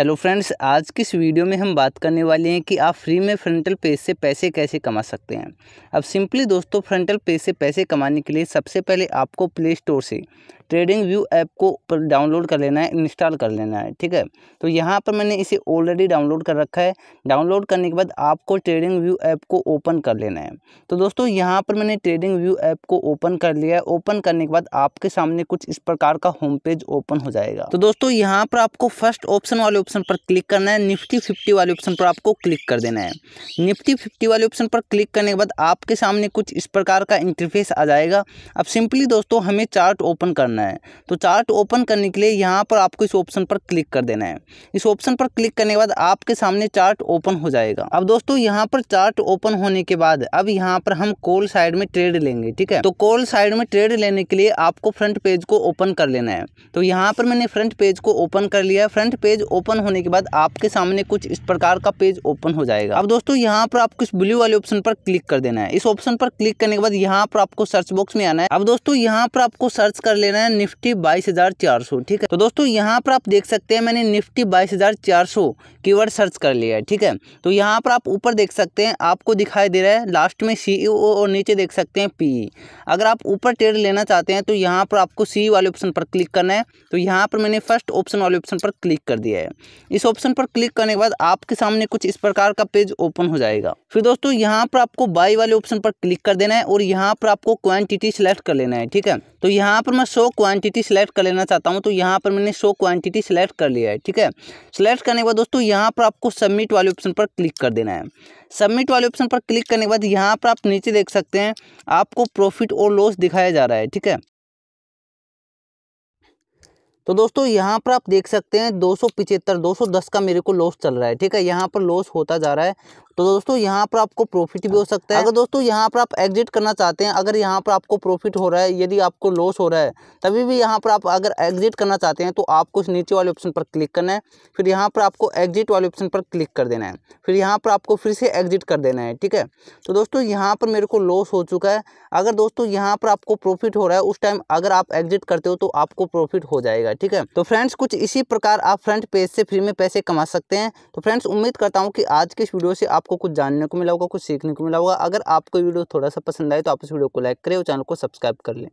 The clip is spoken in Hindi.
हेलो फ्रेंड्स आज की इस वीडियो में हम बात करने वाले हैं कि आप फ्री में फ्रंटल पेज से पैसे कैसे कमा सकते हैं अब सिंपली दोस्तों फ्रंटल पेज से पैसे कमाने के लिए सबसे पहले आपको प्ले स्टोर से ट्रेडिंग व्यू ऐप को पर डाउनलोड कर लेना है इंस्टॉल कर लेना है ठीक है तो यहाँ पर मैंने इसे ऑलरेडी डाउनलोड कर रखा है डाउनलोड करने के बाद आपको ट्रेडिंग व्यू ऐप को ओपन कर लेना है तो दोस्तों यहाँ पर मैंने ट्रेडिंग व्यू ऐप को ओपन कर लिया है ओपन करने के बाद आपके सामने कुछ इस प्रकार का होम पेज ओपन हो जाएगा तो दोस्तों यहाँ पर आपको फर्स्ट ऑप्शन वाले ऑप्शन पर क्लिक करना है निफ्टी फिफ्टी वाले ऑप्शन पर आपको क्लिक कर देना है निफ्टी फिफ्टी वाले ऑप्शन पर क्लिक करने के बाद आपके सामने कुछ इस प्रकार का इंटरफेस आ जाएगा अब सिंपली दोस्तों हमें चार्ट ओपन करना करना है तो चार्ट ओपन करने के लिए यहाँ पर आपको इस ऑप्शन पर क्लिक कर देना है इस ऑप्शन पर क्लिक करने के बाद आपके सामने चार्ट ओपन हो जाएगा अब दोस्तों यहाँ पर चार्ट ओपन होने के बाद अब यहाँ पर हम कोल साइड में ट्रेड लेंगे ठीक है तो कोल साइड में ट्रेड लेने के लिए आपको फ्रंट पेज को ओपन कर लेना है तो यहाँ पर मैंने फ्रंट पेज को ओपन कर लिया फ्रंट पेज ओपन होने के बाद आपके सामने कुछ इस प्रकार का पेज ओपन हो जाएगा अब दोस्तों यहाँ पर आपको इस ब्लू वाले ऑप्शन पर क्लिक कर देना है इस ऑप्शन पर क्लिक करने के बाद यहाँ पर आपको सर्च बॉक्स में आना है अब दोस्तों यहाँ पर आपको सर्च कर लेना है निफ्टी बाईस ठीक है तो दोस्तों यहाँ पर आप देख सकते हैं मैंने निफ्टी बाईस कीवर्ड सर्च कर लिया है ठीक है तो यहाँ पर आप ऊपर देख सकते हैं आपको दिखाई दे रहा है लास्ट में सी और नीचे देख सकते हैं पी अगर आप ऊपर टेड लेना चाहते हैं तो यहाँ पर आपको सी वाले ऑप्शन पर क्लिक करना है तो यहाँ पर मैंने फर्स्ट ऑप्शन वाले ऑप्शन पर क्लिक कर दिया है इस ऑप्शन पर क्लिक करने के बाद आपके सामने कुछ इस प्रकार का पेज ओपन हो जाएगा फिर दोस्तों यहाँ पर आपको बाई वाले ऑप्शन पर क्लिक कर देना है और यहाँ पर आपको क्वान्टिटी सिलेक्ट कर लेना है ठीक है तो यहाँ पर मैं शो क्वांटिटी सिलेक्ट कर लेना चाहता हूँ तो यहाँ पर मैंने शो क्वांटिटी सिलेक्ट कर लिया है ठीक है सिलेक्ट करने के बाद दोस्तों यहाँ पर आपको सबमिट वाले ऑप्शन पर क्लिक कर देना है सबमिट वाले ऑप्शन पर क्लिक करने के बाद यहाँ पर आप नीचे देख सकते हैं आपको प्रॉफिट और लॉस दिखाया जा रहा है ठीक है तो दोस्तों यहाँ पर आप देख सकते हैं दो सौ पिचहत्तर दो सौ दस का मेरे को लॉस चल रहा है ठीक है यहाँ पर लॉस होता जा रहा है तो दोस्तों यहाँ पर आपको प्रॉफिट भी हो सकता है हाँ। अगर दोस्तों यहाँ पर आप एग्जिट करना चाहते हैं अगर यहाँ पर आपको प्रॉफिट हो रहा है यदि आपको लॉस हो रहा है तभी भी यहाँ पर आप अगर एग्जिट करना चाहते हैं तो आपको इस नीचे वाले ऑप्शन पर क्लिक करना है फिर यहाँ पर आपको एग्जिट वाले ऑप्शन पर क्लिक कर देना है फिर यहाँ पर आपको फिर से एग्जिट कर देना है ठीक है तो दोस्तों यहाँ पर मेरे को लॉस हो चुका है अगर दोस्तों यहाँ पर आपको प्रॉफिट हो रहा है उस टाइम अगर आप एग्जिट करते हो तो आपको प्रॉफिट हो जाएगा ठीक है तो फ्रेंड्स कुछ इसी प्रकार आप फ्रंट पेज से फ्री में पैसे कमा सकते हैं तो फ्रेंड्स उम्मीद करता हूँ कि आज के इस वीडियो से आप आपको कुछ जानने को मिला होगा कुछ सीखने को मिला होगा अगर आपको वीडियो थोड़ा सा पसंद आए तो आप इस वीडियो को लाइक करें और चैनल को सब्सक्राइब कर लें